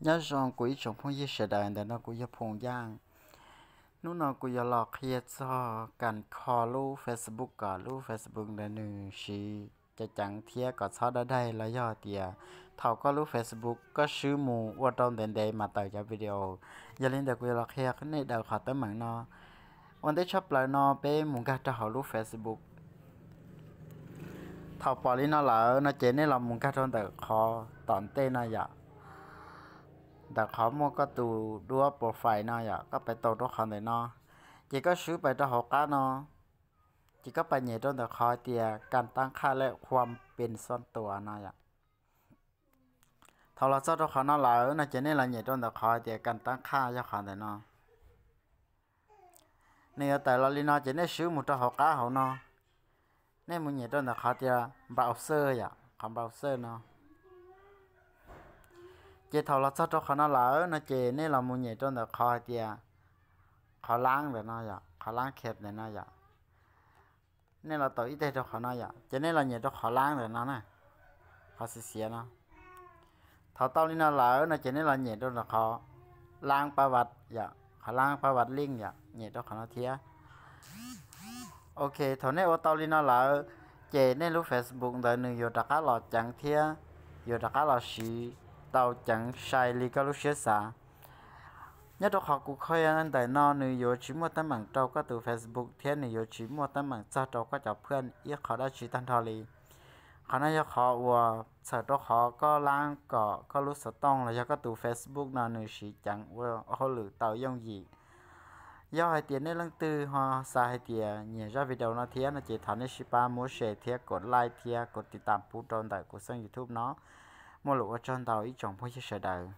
nhớ rằng của ý chồng phong y sẽ đại để nó của y phong giang nó nó của y lọc kia cho cần call lu facebook cả lu facebook là nữ sĩ จะจังเทียก็ชอบได้ได้ละยอดเตียเท่าก็รู้ Facebook ก็ชื่อมูว่าตอนเดนเดมาต่อจากวิดีโออย่าลืมเด็กเวลาเคียขึ้นในเดาขอตั้งเหมือนนอวันได้ชอบเลยนอเป้มุงกาจะหารู้ Facebook เท่าปอลินอเหลอนอเจนี่เรามุงกาจนแต่คอตอนเต้นนอยากแต่เขาโมก็ตูดัวโปรไฟล์เนาะอยาก็ไปโตตัวเขาเลยเนาะจีก็ซื้อไปตัวหกก้าเนาะจีก็ไปเหยียดตัวคอเตียการตั้งค่าและความเป็นส่วนตัวเนาะอย่าถ้าเราซ่อนตัวเขาเนาะเรานะเจเนี่ยเราเหยียดตัวคอเตียการตั้งค่าจะขอเลยเนาะเนี่ยแต่เราลีนอจะเนี่ยซื้อมุดตัวหกก้าเขาเนาะเนี่ยมึงเหยียดตัวคอเตียบราวเซอร์อย่าของบราวเซอร์เนาะ chế thầu là sao cho khó nó lỡ nó chế nên là mua nhẹ trong đó khó tiệt khó lăng về nó vậy dạ, khó lăng khét về nó vậy dạ. nên là tổ y tế cho khó nó vậy cho nên là nhẹ cho khó lăng về nó nè khó xì xì nó thầu tao đi nó lỡ nó cho nên là nhẹ trong đó khó lăng ba vật vậy khó lăng ba vật liên vậy dạ, nhẹ cho khó nó thiệt ok thầu này ô tao đi nó lỡ chế nên lúc Facebook đời nữa giờ đã cá lọt chẳng thiệt giờ đã cá lọt xì tàu chẳng sai li các lúc xế xa nhất đọc học cuộc khơi anh đại no nữ yếu chỉ mua tấm mạng trâu có từ Facebook thế nữ yếu chỉ mua tấm mạng cho trâu các cháu phên ít khó đã chỉ tan thò li khả năng cho họ và sở đó họ có lang cỏ có lúc sở tông là do có từ Facebook nó nữ sĩ chẳng và họ lử tàu dông gì do hai tiếng nên lăng tư họ xa hai tiếng nhìn ra video nó thiên là chỉ thằng nên shipa muốn share thiên cột like cột thiên cột ติดตามผู้ชม tại của kênh youtube nó 莫鲁，个找到一张破些石头。